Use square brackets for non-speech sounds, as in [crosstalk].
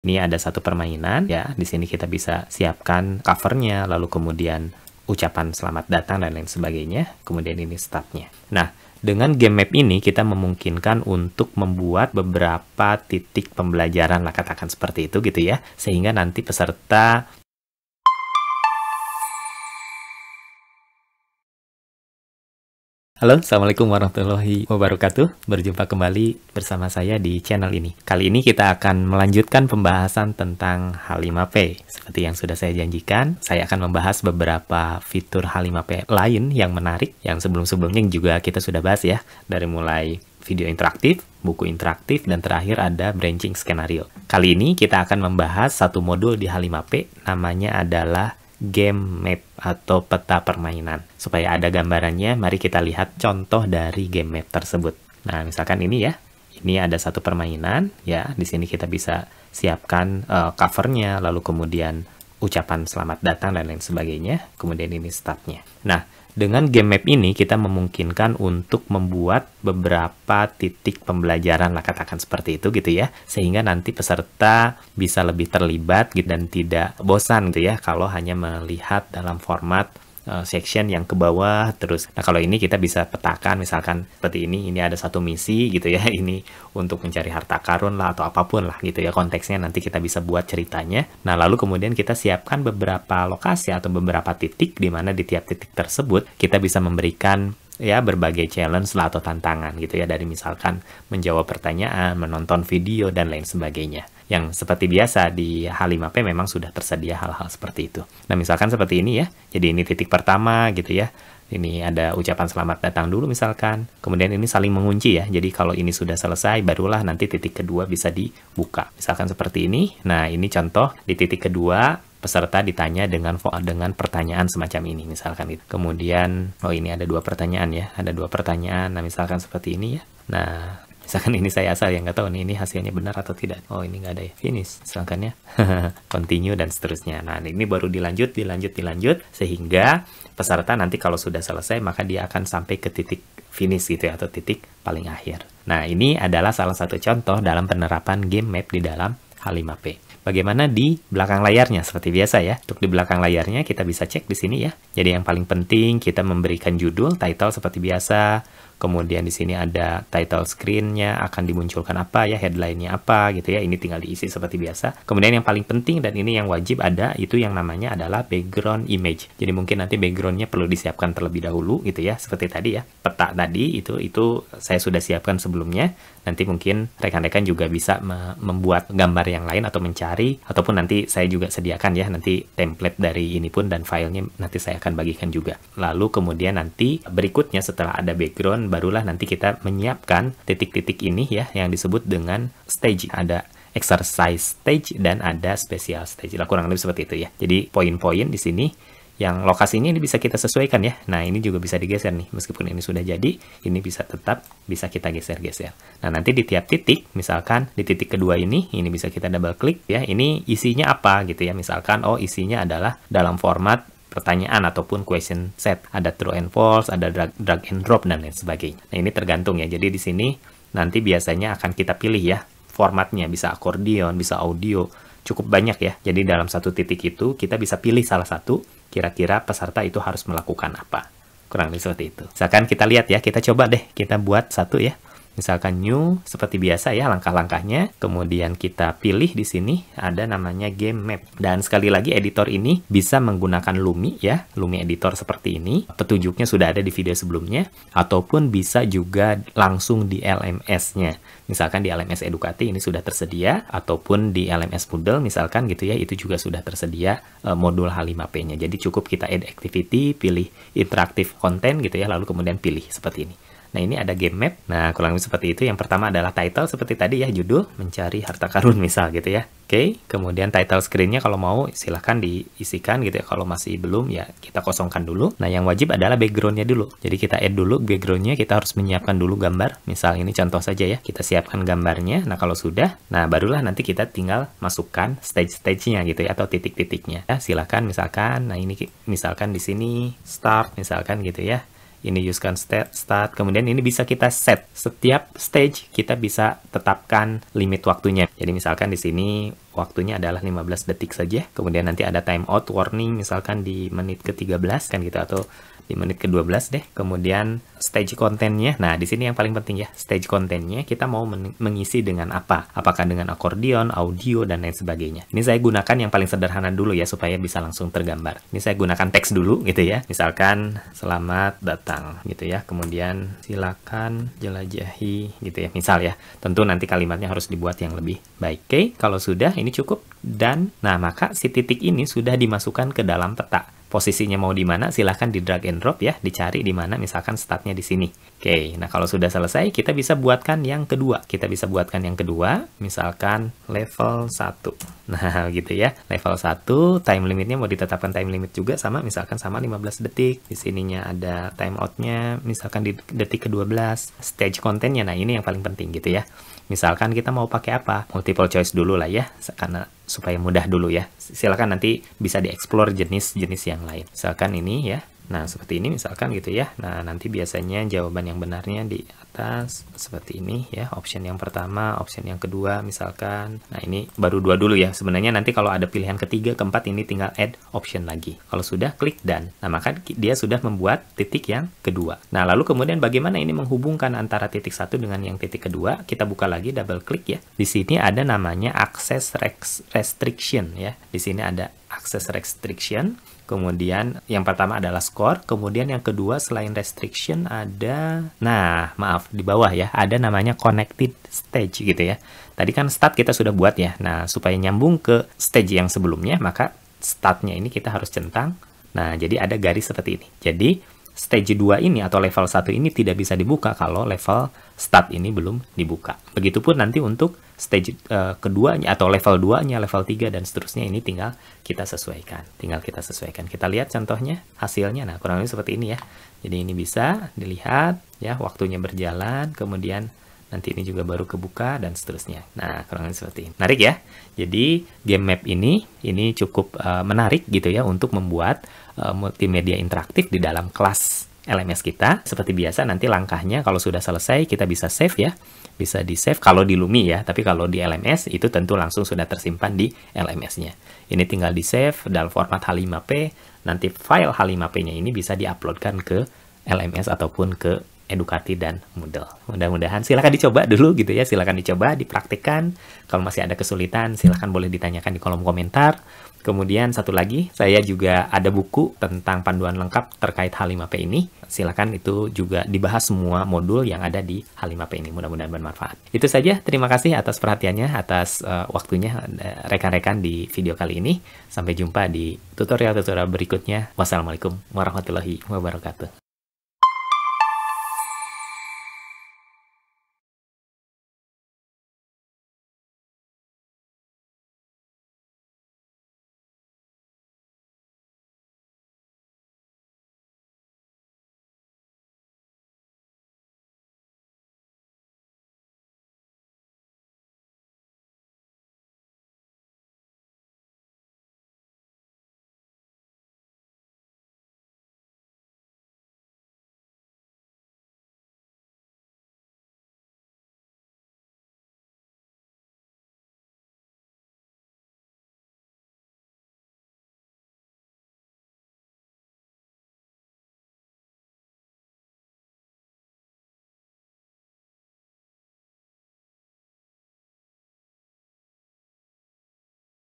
Ini ada satu permainan ya, di sini kita bisa siapkan covernya, lalu kemudian ucapan selamat datang dan lain sebagainya. Kemudian ini startnya. Nah, dengan game map ini kita memungkinkan untuk membuat beberapa titik pembelajaran lah katakan seperti itu gitu ya. Sehingga nanti peserta Halo, Assalamualaikum warahmatullahi wabarakatuh. Berjumpa kembali bersama saya di channel ini. Kali ini kita akan melanjutkan pembahasan tentang H5P. Seperti yang sudah saya janjikan, saya akan membahas beberapa fitur H5P lain yang menarik, yang sebelum-sebelumnya juga kita sudah bahas ya. Dari mulai video interaktif, buku interaktif, dan terakhir ada branching skenario. Kali ini kita akan membahas satu modul di H5P, namanya adalah game map atau peta permainan. Supaya ada gambarannya, mari kita lihat contoh dari game map tersebut. Nah, misalkan ini ya. Ini ada satu permainan, ya. Di sini kita bisa siapkan uh, covernya, lalu kemudian ucapan selamat datang dan lain sebagainya. Kemudian ini startnya. Nah, dengan game map ini kita memungkinkan untuk membuat beberapa titik pembelajaran lah katakan seperti itu gitu ya sehingga nanti peserta bisa lebih terlibat gitu, dan tidak bosan gitu ya kalau hanya melihat dalam format Eh, section yang ke bawah terus. Nah kalau ini kita bisa petakan misalkan seperti ini, ini ada satu misi gitu ya, [laughs] ini untuk mencari harta karun lah atau apapun lah gitu ya konteksnya nanti kita bisa buat ceritanya. Nah lalu kemudian kita siapkan beberapa lokasi atau beberapa titik di mana di tiap titik tersebut kita bisa memberikan ya berbagai challenge lah atau tantangan gitu ya dari misalkan menjawab pertanyaan, menonton video dan lain sebagainya. Yang seperti biasa di H5P memang sudah tersedia hal-hal seperti itu. Nah, misalkan seperti ini ya. Jadi ini titik pertama gitu ya ini ada ucapan selamat datang dulu misalkan. Kemudian ini saling mengunci ya. Jadi kalau ini sudah selesai barulah nanti titik kedua bisa dibuka. Misalkan seperti ini. Nah, ini contoh di titik kedua peserta ditanya dengan dengan pertanyaan semacam ini misalkan itu. Kemudian oh ini ada dua pertanyaan ya, ada dua pertanyaan. Nah misalkan seperti ini ya. Nah misalkan ini saya asal yang nggak tahu nih ini hasilnya benar atau tidak oh ini nggak ada ya finish misalkan ya [laughs] continue dan seterusnya nah ini baru dilanjut dilanjut dilanjut sehingga peserta nanti kalau sudah selesai maka dia akan sampai ke titik finish gitu ya atau titik paling akhir nah ini adalah salah satu contoh dalam penerapan game map di dalam H5P Bagaimana di belakang layarnya seperti biasa ya. Untuk di belakang layarnya kita bisa cek di sini ya. Jadi yang paling penting kita memberikan judul, title seperti biasa, kemudian di sini ada title screen-nya akan dimunculkan apa ya headline-nya apa gitu ya ini tinggal diisi seperti biasa kemudian yang paling penting dan ini yang wajib ada itu yang namanya adalah background image jadi mungkin nanti background-nya perlu disiapkan terlebih dahulu gitu ya seperti tadi ya peta tadi itu itu saya sudah siapkan sebelumnya nanti mungkin rekan-rekan juga bisa membuat gambar yang lain atau mencari ataupun nanti saya juga sediakan ya nanti template dari ini pun dan filenya nanti saya akan bagikan juga lalu kemudian nanti berikutnya setelah ada background barulah nanti kita menyiapkan titik-titik ini ya yang disebut dengan stage. Ada exercise stage dan ada special stage. Lah kurang lebih seperti itu ya. Jadi poin-poin di sini yang lokasi ini bisa kita sesuaikan ya. Nah, ini juga bisa digeser nih. Meskipun ini sudah jadi, ini bisa tetap bisa kita geser-geser. Nah, nanti di tiap titik, misalkan di titik kedua ini, ini bisa kita double klik ya. Ini isinya apa gitu ya. Misalkan, oh isinya adalah dalam format pertanyaan ataupun question set. Ada true and false, ada drag, drag and drop, dan lain sebagainya. Nah, ini tergantung ya. Jadi di sini nanti biasanya akan kita pilih ya formatnya. Bisa akordeon, bisa audio, cukup banyak ya. Jadi dalam satu titik itu kita bisa pilih salah satu kira-kira peserta itu harus melakukan apa. Kurang lebih seperti itu. Misalkan kita lihat ya, kita coba deh, kita buat satu ya. Misalkan new seperti biasa ya langkah-langkahnya. Kemudian kita pilih di sini ada namanya game map. Dan sekali lagi editor ini bisa menggunakan Lumi ya, Lumi editor seperti ini. Petunjuknya sudah ada di video sebelumnya ataupun bisa juga langsung di LMS-nya. Misalkan di LMS Edukati ini sudah tersedia ataupun di LMS Moodle misalkan gitu ya, itu juga sudah tersedia uh, modul H5P-nya. Jadi cukup kita add activity, pilih interactive content gitu ya, lalu kemudian pilih seperti ini. Nah ini ada game map. Nah kurang lebih seperti itu. Yang pertama adalah title seperti tadi ya judul mencari harta karun [laughs] misal gitu ya. Oke. Okay. Kemudian title screennya kalau mau silahkan diisikan gitu ya. Kalau masih belum ya kita kosongkan dulu. Nah yang wajib adalah backgroundnya dulu. Jadi kita add dulu backgroundnya. Kita harus menyiapkan dulu gambar. Misal ini contoh saja ya. Kita siapkan gambarnya. Nah kalau sudah, nah barulah nanti kita tinggal masukkan stage-stage-nya gitu ya atau titik-titiknya. Ya, silahkan misalkan. Nah ini misalkan di sini start misalkan gitu ya ini usekan start, kemudian ini bisa kita set. Setiap stage kita bisa tetapkan limit waktunya. Jadi misalkan di sini waktunya adalah 15 detik saja, kemudian nanti ada time out warning misalkan di menit ke-13 kan gitu atau di menit ke-12 deh. Kemudian stage kontennya. Nah, di sini yang paling penting ya, stage kontennya kita mau men mengisi dengan apa? Apakah dengan akordeon, audio, dan lain sebagainya. Ini saya gunakan yang paling sederhana dulu ya, supaya bisa langsung tergambar. Ini saya gunakan teks dulu gitu ya. Misalkan, selamat datang gitu ya. Kemudian, silakan jelajahi gitu ya. Misal ya, tentu nanti kalimatnya harus dibuat yang lebih baik. Oke, kalau sudah ini cukup. Dan, nah maka si titik ini sudah dimasukkan ke dalam peta posisinya mau di mana, silahkan di drag and drop ya, dicari di mana, misalkan startnya di sini. Oke, nah kalau sudah selesai, kita bisa buatkan yang kedua. Kita bisa buatkan yang kedua, misalkan level 1. [laughs] Nah, gitu ya. Level 1, time limitnya mau ditetapkan time limit juga sama, misalkan sama 15 detik. Di sininya ada time outnya, misalkan di detik ke-12. Stage kontennya, nah ini yang paling penting gitu ya. Misalkan kita mau pakai apa? Multiple choice dulu lah ya, karena supaya mudah dulu ya. Silakan nanti bisa dieksplor jenis-jenis yang lain. Misalkan ini ya, Nah, seperti ini misalkan gitu ya. Nah, nanti biasanya jawaban yang benarnya di atas seperti ini ya. Option yang pertama, option yang kedua misalkan. Nah, ini baru dua dulu ya. Sebenarnya nanti kalau ada pilihan ketiga, keempat ini tinggal add option lagi. Kalau sudah, klik dan Nah, maka dia sudah membuat titik yang kedua. Nah, lalu kemudian bagaimana ini menghubungkan antara titik satu dengan yang titik kedua? Kita buka lagi, double klik ya. Di sini ada namanya access restriction ya. Di sini ada access restriction. Kemudian yang pertama adalah skor, kemudian yang kedua selain restriction ada nah, maaf di bawah ya, ada namanya connected stage gitu ya. Tadi kan start kita sudah buat ya. Nah, supaya nyambung ke stage yang sebelumnya, maka startnya ini kita harus centang. Nah, jadi ada garis seperti ini. Jadi stage 2 ini atau level 1 ini tidak bisa dibuka kalau level start ini belum dibuka. Begitupun nanti untuk stage uh, keduanya atau level 2-nya, level 3 dan seterusnya ini tinggal kita sesuaikan. Tinggal kita sesuaikan. Kita lihat contohnya hasilnya. Nah, kurang lebih seperti ini ya. Jadi ini bisa dilihat ya waktunya berjalan kemudian nanti ini juga baru kebuka dan seterusnya. Nah, kurang lebih seperti ini. Menarik ya. Jadi, game map ini ini cukup uh, menarik gitu ya untuk membuat uh, multimedia interaktif di dalam kelas LMS kita. Seperti biasa nanti langkahnya kalau sudah selesai kita bisa save ya. Bisa di save kalau di Lumi ya, tapi kalau di LMS itu tentu langsung sudah tersimpan di LMS-nya. Ini tinggal di save dalam format H5P. Nanti file H5P-nya ini bisa diuploadkan ke LMS ataupun ke Edukati dan Moodle. Mudah-mudahan silakan dicoba dulu gitu ya, Silakan dicoba, dipraktikkan. Kalau masih ada kesulitan, silakan boleh ditanyakan di kolom komentar. Kemudian satu lagi, saya juga ada buku tentang panduan lengkap terkait H5P ini. Silakan itu juga dibahas semua modul yang ada di H5P ini. Mudah-mudahan bermanfaat. Itu saja. Terima kasih atas perhatiannya, atas uh, waktunya eh, rekan-rekan di video kali ini. Sampai jumpa di tutorial-tutorial berikutnya. Wassalamualaikum warahmatullahi wabarakatuh.